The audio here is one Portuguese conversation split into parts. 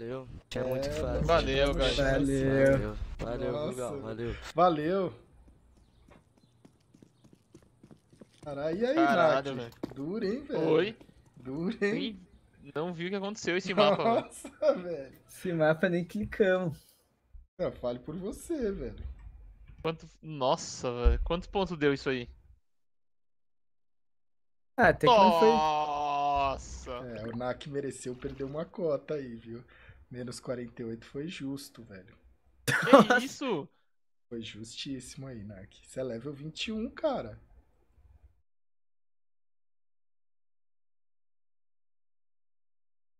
Valeu. é muito Valeu, galera. Valeu. Valeu, valeu Valeu. Valeu. Caralho, e aí, Caralho, velho? Duro, hein, velho? Oi. Duro, hein? não vi o que aconteceu esse Nossa, mapa. Nossa, velho. Esse mapa nem clicamos. eu falo por você, velho. Quanto... Nossa, velho. Quantos pontos deu isso aí? Ah, até que não foi... Nossa! É, o Nak mereceu perder uma cota aí, viu? Menos 48 foi justo, velho. Que isso? Foi justíssimo aí, Nark. Você é level 21, cara.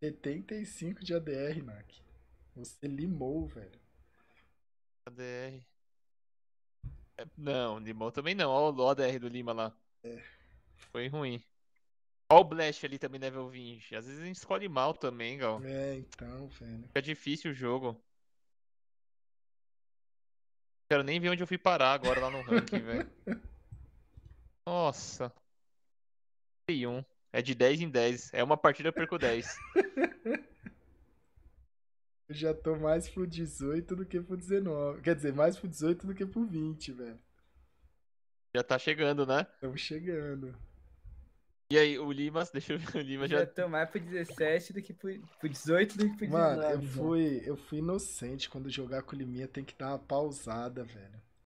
Setenta e cinco de ADR, Nak. Você limou, velho. ADR. Não, limou também não. Olha o ADR do Lima lá. É. Foi ruim. Olha o Blast ali também, level 20. Às vezes a gente escolhe mal também, Gal. É, então, velho. Fica difícil o jogo. Quero nem ver onde eu fui parar agora lá no ranking, velho. Nossa. um. É de 10 em 10. É uma partida, eu perco 10. Eu já tô mais pro 18 do que pro 19. Quer dizer, mais pro 18 do que pro 20, velho. Já tá chegando, né? Estamos chegando. E aí, o Lima, deixa eu ver o Lima já. Já tomar pro 17 do que pro, pro 18 do que pro 19. Mano, eu fui, eu fui inocente. Quando jogar com o Liminha tem que dar uma pausada, velho.